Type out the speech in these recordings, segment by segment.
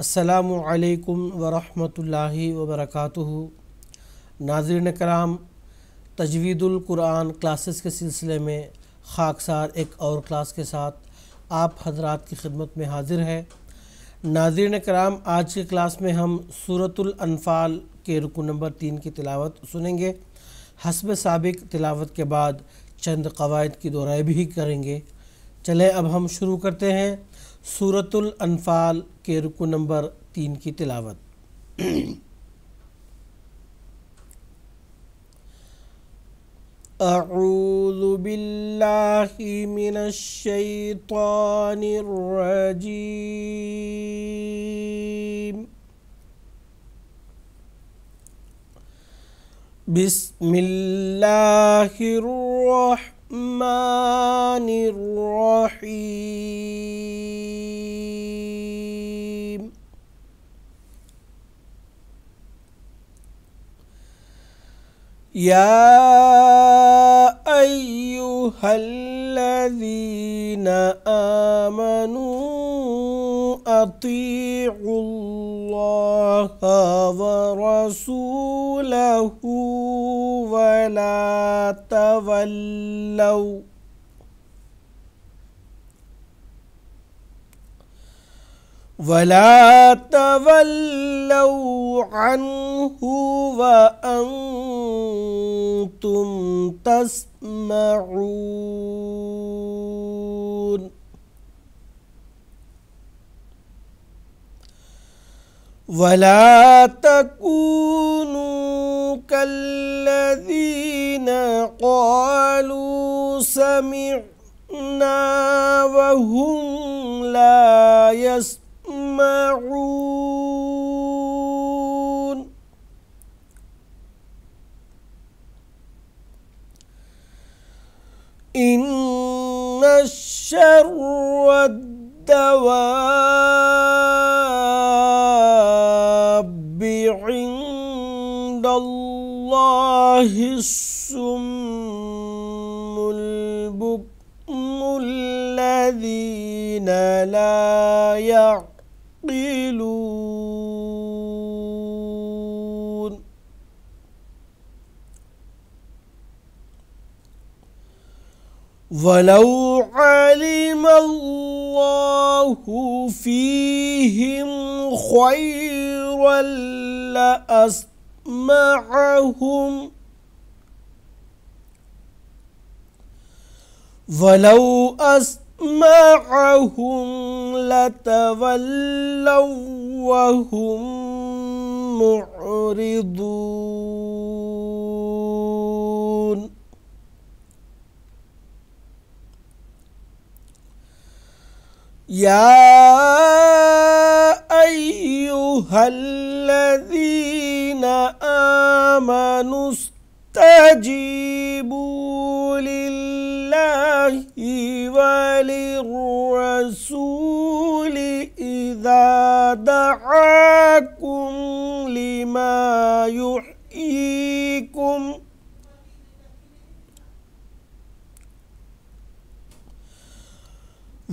असलकम वरहि वबरक नाजरन कराम कुरान क्लासेस के सिलसिले में खाकसार एक और क्लास के साथ आप हजरात की खिदमत में हाजिर है नाजरन कराम आज के क्लास में हम सूरतुल्फाल के रुकू नंबर तीन की तिलावत सुनेंगे हसब सबक तिलावत के बाद चंद कवायद की दोराय भी करेंगे चले अब हम शुरू करते हैं सूरतुल अनफाल के रुकू नंबर तीन की तिलावत أعوذ بالله من الشيطان الرجيم بسم الله الرحمن الرحمن الرحيم يا أيها الذين آمنوا أطيعوا الله ورسوله ولا تولوا ولا تولوا عنه وأنتم تسمعون ولا تكونوا كالذين الذين قالوا سمعنا وهم لا يسمعون إن الشر والدواب الله السم البكم الذين لا يعقلون ولو علم الله فيهم خيرا لأسمعهم ولو أسمعهم لتولوا وهم معرضون يا أيها الذين آمنوا استجيبوا الله وللرسول إذا دعاكم لما يحييكم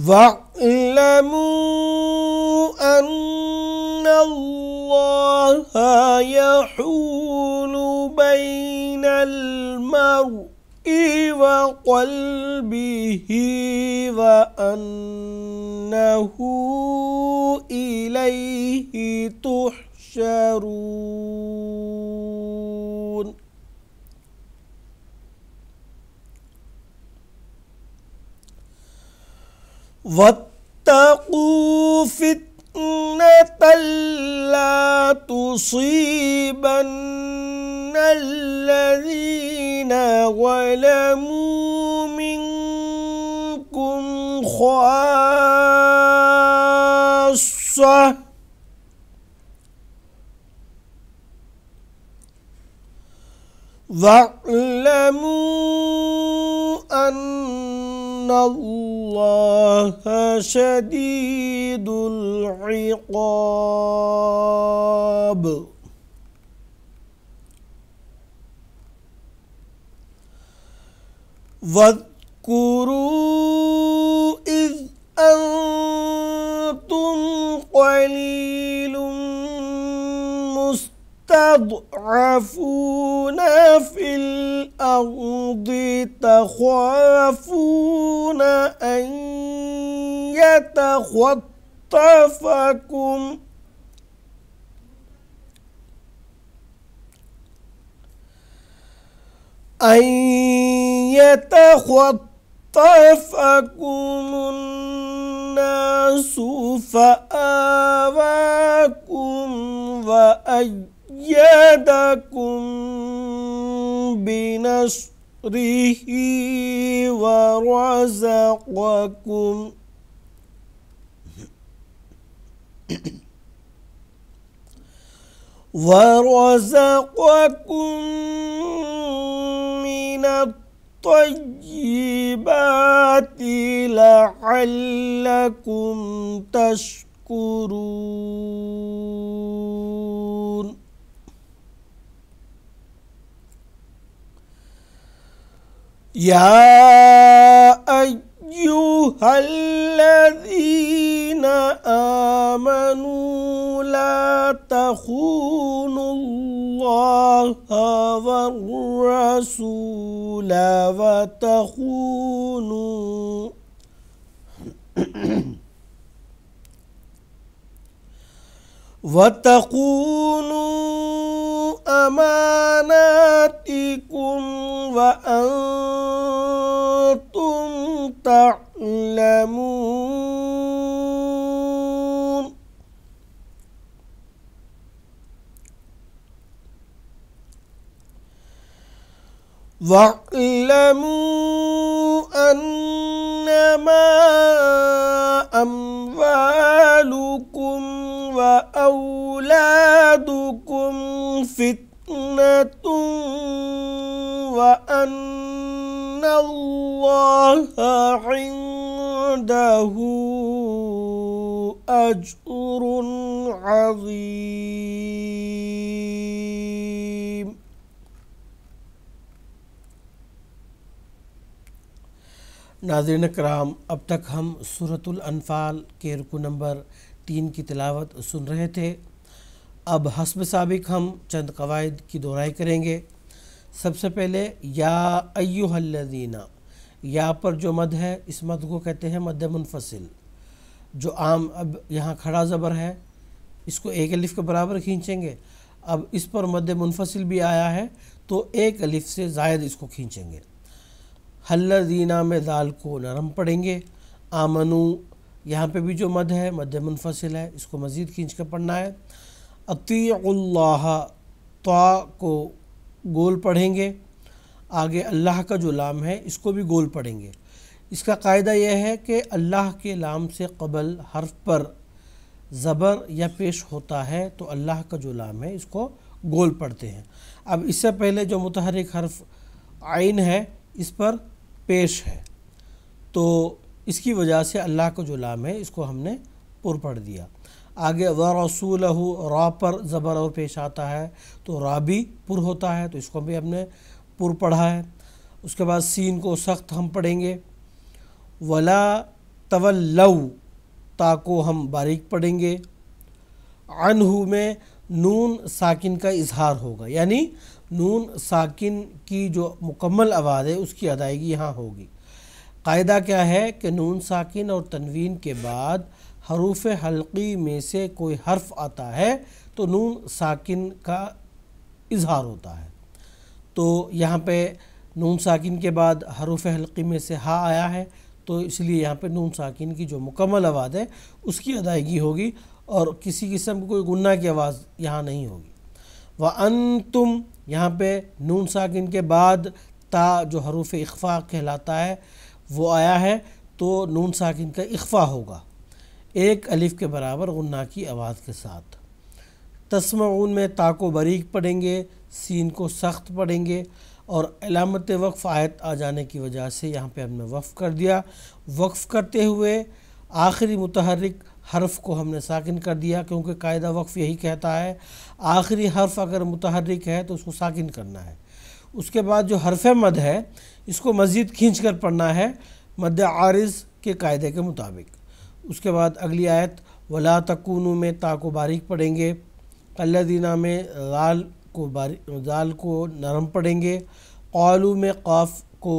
واعلموا أن الله يحول بين المرء وقلبه وأنه إليه تحشرون واتقوا فتنة لا تصيبن الذين الَّذِينَ ظَلَمُوا مِنْكُمْ خَاصَّةً وَاعْلَمُوا أَنَّ اللَّهَ شَدِيدُ الْعِقَابِ واذكروا إذ أنتم قليل مستضعفون في الأرض تخافون أن يتخطفكم أن يتخطفكم الناس فآواكم وأيدكم بنصره ورزقكم ورزقكم من الطيبات لعلكم تشكرون يا أيها الذين آمنوا لا تخونوا الله والرسول وتخونوا وتخونوا أماناتكم وأنتم تعلمون واعلموا أنما أموالكم وأولادكم فتنة وأن الله عنده أجر عظيم नाजरन कराम अब तक हम सूरतुलफ़ाल के रुकू नंबर तीन की तिलावत सुन रहे थे अब हसब सबक हम चंद कवायद की दोहराई करेंगे सबसे पहले या अयुहल्लदीना या पर जो मद है इस मद को कहते हैं मद मुनफसिल जो आम अब यहाँ खड़ा ज़बर है इसको एक अलिफ के बराबर खींचेंगे अब इस पर मद मुनफसिल भी आया है तो एक अलिफ से जायद इसको खींचेंगे हल्लदीना में दाल को नरम पढ़ेंगे आमनु यहाँ पे भी जो मद है मध्य मुनफसिल है इसको मज़ीद खींच कर पढ़ना है अतील्लाह त्वा को गोल पढ़ेंगे आगे अल्लाह का जो लाम है इसको भी गोल पढ़ेंगे इसका कायदा यह है कि अल्लाह के लाम से कबल हर्फ पर ज़बर या पेश होता है तो अल्लाह का जो लाम है इसको गोल पढ़ते हैं अब इससे पहले जो मुतहरिक हर्फ आइन है इस पर पेश है तो इसकी वजह से अल्लाह को जो लाम है इसको हमने पुर पढ़ दिया आगे व रसूल रॉ पर ज़बर और पेश आता है तो रा भी पुर होता है तो इसको भी हमने पुर पढ़ा है उसके बाद सीन को सख्त हम पढ़ेंगे वला तवल ता को हम बारीक पढ़ेंगे अनहू में नून साकिन का इजहार होगा यानी नून साकिन की जो मुकम्मल आवाज़ है उसकी अदायगी यहाँ होगी कायदा क्या है कि नून साकिन और तनवीन के बाद हरूफ हल्की में से कोई हर्फ आता है तो नून साकिन का इजहार होता है तो यहाँ पे नून साकिन के बाद हरूफ हल्की में से हा आया है तो इसलिए यहाँ पे नून साकिन की जो मुकम्मल आवाज़ है उसकी अदायगी होगी और किसी किस्म कोई गुन्ना की आवाज़ यहाँ नहीं होगी व अन तुम यहाँ पे नून साकिन के बाद ता जो हरूफ इख्फ़ा कहलाता है वो आया है तो नून साकिन का इख्फ़ा होगा एक अलिफ़ के बराबर गन्ना की आवाज़ के साथ तस्मऊन में ता को बरीक पढ़ेंगे सीन को सख्त पढ़ेंगे और अलामत वक्फ़ आयत आ जाने की वजह से यहाँ पे हमने वफ़ कर दिया वक्फ़ करते हुए आखिरी मुतहरक हर्फ को हमने साकिन कर दिया क्योंकि कायदा वक्फ़ यही कहता है आखिरी हर्फ अगर मुतहरक है तो उसको साकिन करना है उसके बाद जो हरफ मद है इसको मज़ीद खींच कर पढ़ना है मद आरज़ के कायदे के मुताबिक उसके बाद अगली आयत वला तकून में ता को बारीक पढ़ेंगे अल्लादीना में लाल को बारी लाल को नरम पढ़ेंगे कौलू में कौफ़ को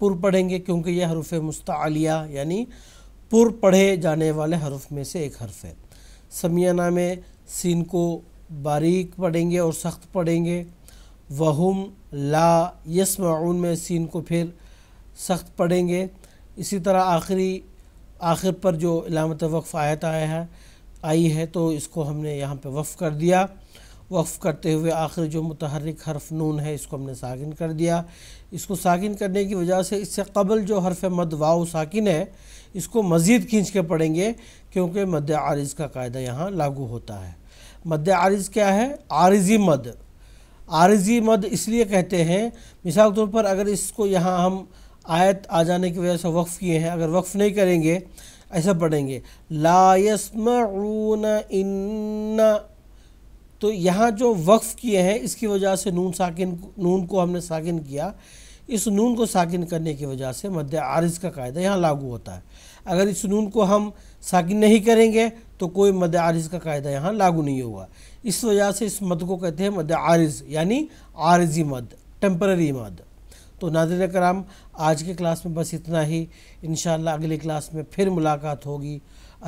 पुर पढ़ेंगे क्योंकि यह हरूफ मुस्तालिया यानी पुर पढ़े जाने वाले हरफ़ में से एक हरफ है समियाना में सीन को बारीक पढ़ेंगे और सख्त पढ़ेंगे वहम ला यस माउन में सीन को फिर सख्त पढ़ेंगे इसी तरह आखिरी आखिर पर जो इलामत वक्फ़ आयत आया है आई है तो इसको हमने यहाँ पे वफ़ कर दिया वक्फ़ करते हुए आखिर जो मतहरक हरफ नून है इसको हमने साकिन कर दिया इसको साकििन करने की वजह से इससे कबल जो हरफ मद वाव साकिन है इसको मज़ीद खींच के पढ़ेंगे क्योंकि मद आरज़ का कायदा यहाँ लागू होता है मद आरज़ क्या है आरज़ी मद आरज़ी मद इसलिए कहते हैं मिसाल के तौर पर अगर इसको यहाँ हम आयत आ जाने की वजह से वक्फ़ किए हैं अगर वक्फ़ नहीं करेंगे ऐसा पढ़ेंगे लायसमून इन्ना तो यहाँ जो वक्फ़ किए हैं इसकी वजह से नून साकिन नून को हमने साकिन किया इस नून को साकिन करने की वजह से मध्य आरज़ का कायदा यहाँ लागू होता है अगर इस नून को हम साकिन नहीं करेंगे तो कोई मध्य आरज़ का कायदा यहाँ लागू नहीं होगा इस वजह से इस मद को कहते हैं मध्य आरज यानी आरजी मद टेम्पररी मद तो नादिर कराम आज के क्लास में बस इतना ही इन अगली क्लास में फिर मुलाकात होगी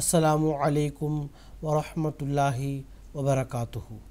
असलकम वरहमल وبركاته